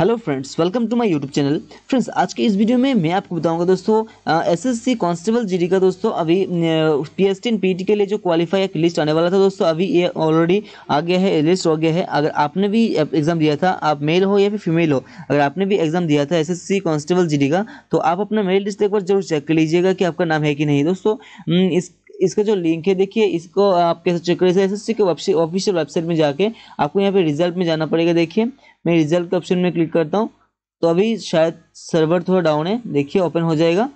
hello friends welcome to my YouTube channel friends आज के इस वीडियो में मैं आपको बताऊंगा दोस्तों एसएससी कांस्टेबल जीडी का दोस्तों अभी पीएसटी एंड पीटी के लिए जो क्वालिफाई एक लिस्ट आने वाला था दोस्तों अभी ये ऑलरेडी आ गया है लिस्ट हो गया है अगर आपने भी एग्जाम दिया था आप मेल हो या फिर फीमेल हो अगर आपने भी एग्जाम दिया था एस कांस्टेबल जी का तो आप अपना मेल लिस्ट एक बार जरूर चेक कर लीजिएगा कि आपका नाम है कि नहीं दोस्तों इस इसका जो लिंक है देखिए इसको आप कैसे चेक करें एस एस ऑफिशियल वेबसाइट में जाके आपको यहाँ पे रिजल्ट में जाना पड़ेगा देखिए मैं रिजल्ट के ऑप्शन में क्लिक करता हूँ तो अभी शायद सर्वर थोड़ा डाउन है देखिए ओपन हो जाएगा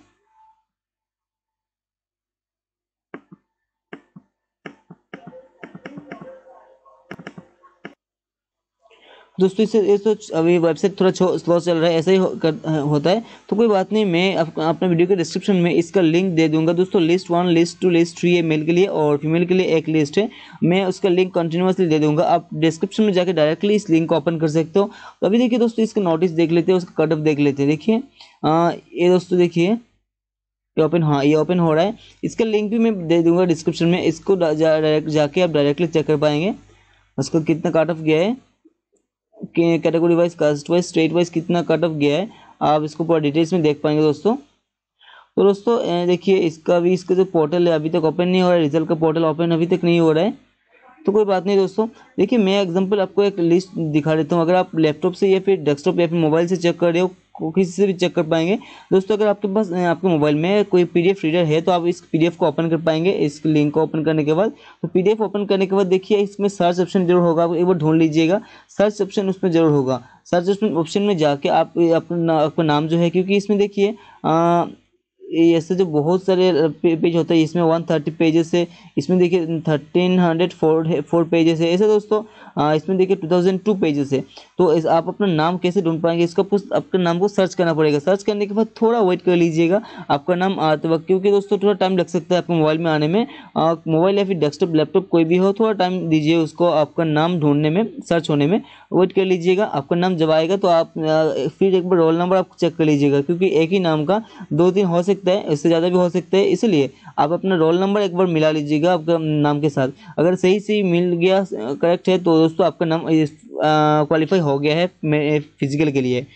दोस्तों इसे ये तो अभी वेबसाइट थोड़ा स्लो चल रहा है ऐसा ही हो, कर, होता है तो कोई बात नहीं मैं आप, अपने वीडियो के डिस्क्रिप्शन में इसका लिंक दे दूंगा दोस्तों list one list two list three है मेल के लिए और फीमेल के लिए एक लिस्ट है मैं उसका लिंक कंटिन्यूसली दे दूंगा आप डिस्क्रिप्शन में जाकर डायरेक्टली इस लिंक को ओपन कर सकते हो तो अभी देखिए दोस्तों इसका नोटिस देख लेते हैं उसका कटअप ऑफ देख लेते हैं देखिए ये दोस्तों देखिए ये ओपन हाँ ये ओपन हो रहा है इसका लिंक भी मैं दे दूंगा डिस्क्रिप्शन में इसको डायरेक्ट जाके आप डायरेक्टली चेक कर पाएंगे उसका कितना काट ऑफ गया है category wise caste wise state wise कितना कट ऑफ गया है आप इसको पूरा डिटेल्स में देख पाएंगे दोस्तों तो दोस्तों देखिए इसका भी इसका जो पोर्टल है अभी तक ओपन नहीं हो रहा है रिजल्ट का पोर्टल ओपन अभी तक नहीं हो रहा है तो कोई बात नहीं दोस्तों देखिए मैं एग्जांपल आपको एक लिस्ट दिखा देता हूँ अगर आप लैपटॉप से या फिर डेस्कटॉप या फिर मोबाइल से चेक कर रहे हो को किसी से भी चेक कर पाएंगे दोस्तों अगर आपके पास आपके मोबाइल में कोई पीडीएफ रीडर है तो आप इस पीडीएफ को ओपन कर पाएंगे इस लिंक को ओपन करने के बाद तो पीडीएफ ओपन करने के बाद देखिए इसमें सर्च ऑप्शन जरूर होगा आप एक बार ढूंढ लीजिएगा सर्च ऑप्शन उसमें जरूर होगा सर्च ऑप्शन में जाके आप अपना आपका नाम जो है क्योंकि इसमें देखिए ऐसे जो बहुत सारे पेज होते हैं इसमें वन थर्टी पेजेस है इसमें देखिए thirteen hundred four four pages है ऐसे दोस्तों इसमें देखिए टू थाउजेंड टू पेजेस है तो इस आप अपना नाम कैसे ढूंढ पाएंगे इसका आपके नाम को सर्च करना पड़ेगा सर्च करने के बाद थोड़ा वेट कर लीजिएगा आपका नाम आते वक्त क्योंकि दोस्तों थोड़ा टाइम लग सकता है आपके मोबाइल में आने में मोबाइल या फिर डेस्कटॉप लैपटॉप कोई भी हो थोड़ा टाइम दीजिए उसको आपका नाम ढूंढने में सर्च होने में वेट कर लीजिएगा आपका नाम जब आएगा तो आप फिर एक बार रोल नंबर आप चेक कर लीजिएगा क्योंकि एक ही नाम का दो तीन हो सकता सकते हैं इससे ज़्यादा भी हो सकते हैं इसलिए आप अपना रोल नंबर एक बार मिला लीजिएगा आपके नाम के साथ अगर सही सही मिल गया करेक्ट है तो दोस्तों आपका नाम क्वालिफाई हो गया है फिजिकल के लिए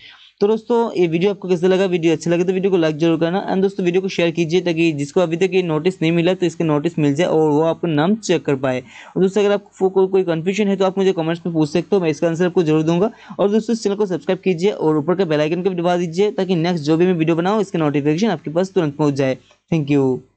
तो दोस्तों ये वीडियो आपको कैसे लगा वीडियो अच्छा लगे तो वीडियो को लाइक जरूर करना एंड दोस्तों वीडियो को शेयर कीजिए ताकि जिसको अभी तक ये नोटिस नहीं मिला तो इसका नोटिस मिल जाए और वो आपको नाम चेक कर पाए और दोस्तों अगर आपको को, कोई कन्फ्यूजन है तो आप मुझे कमेंट्स में पूछ सकते हो मैं इसका आंसर आपको जरूर दूंगा और दोस्तों चैनल को सब्सक्राइब कीजिए और ऊपर का बेलाइकन को भी दबा दीजिए ताकि नेक्स्ट जो भी मैं वीडियो बनाऊँ इसका नोटिफिकेशन आपके पास तुरंत पहुँच जाए थैंक यू